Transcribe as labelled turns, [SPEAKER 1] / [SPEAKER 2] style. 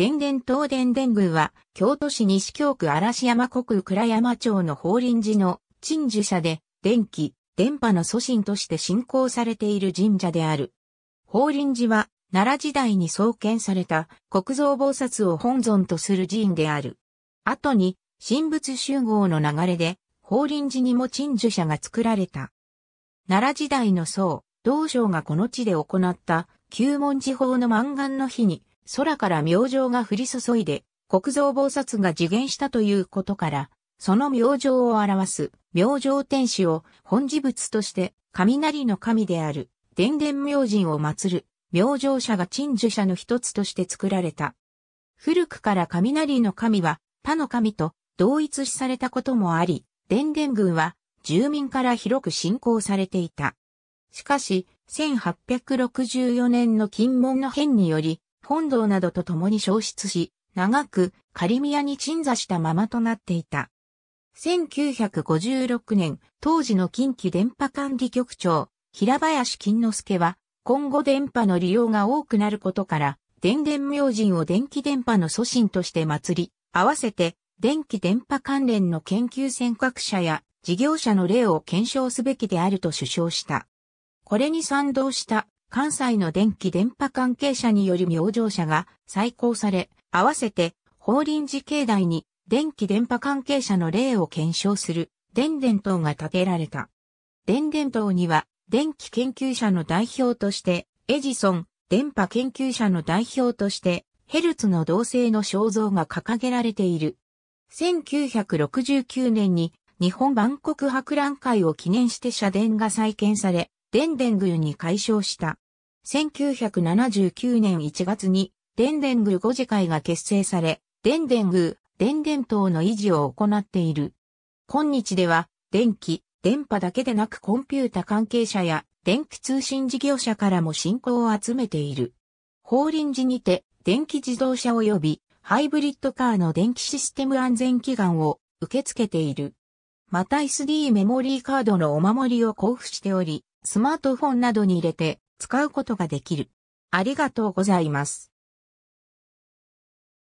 [SPEAKER 1] 電電東電電宮は、京都市西京区嵐山国倉山町の法輪寺の鎮守社で、電気、電波の祖神として信仰されている神社である。法輪寺は、奈良時代に創建された国蔵菩薩を本尊とする寺院である。後に、神仏集合の流れで、法輪寺にも鎮守社が作られた。奈良時代の僧、道場がこの地で行った、旧門寺法の満願の日に、空から明星が降り注いで、国蔵菩薩が次元したということから、その明星を表す、明星天使を本事物として、雷の神である、伝伝明神を祀る、明星者が鎮守者の一つとして作られた。古くから雷の神は、他の神と同一視されたこともあり、伝伝軍は、住民から広く信仰されていた。しかし、1864年の金門の変により、本堂などと共に消失し、長くカリミアに鎮座したままとなっていた。1956年、当時の近畿電波管理局長、平林金之助は、今後電波の利用が多くなることから、電電明神を電気電波の祖神として祭り、合わせて電気電波関連の研究尖閣者や事業者の例を検証すべきであると主張した。これに賛同した関西の電気電波関係者により明星者が再興され、合わせて法輪寺境内に電気電波関係者の例を検証する電電灯が建てられた。電電灯には電気研究者の代表としてエジソン、電波研究者の代表としてヘルツの同性の肖像が掲げられている。1969年に日本万国博覧会を記念して社殿が再建され、デンデングーに解消した。1979年1月に、デンデング5次会が結成され、デンデング、デンデン等の維持を行っている。今日では、電気、電波だけでなくコンピュータ関係者や電気通信事業者からも信仰を集めている。法輪寺にて、電気自動車及びハイブリッドカーの電気システム安全祈願を受け付けている。また SD メモリーカードのお守りを交付しており、スマートフォンなどに入れて使うことができる。ありがとうございます。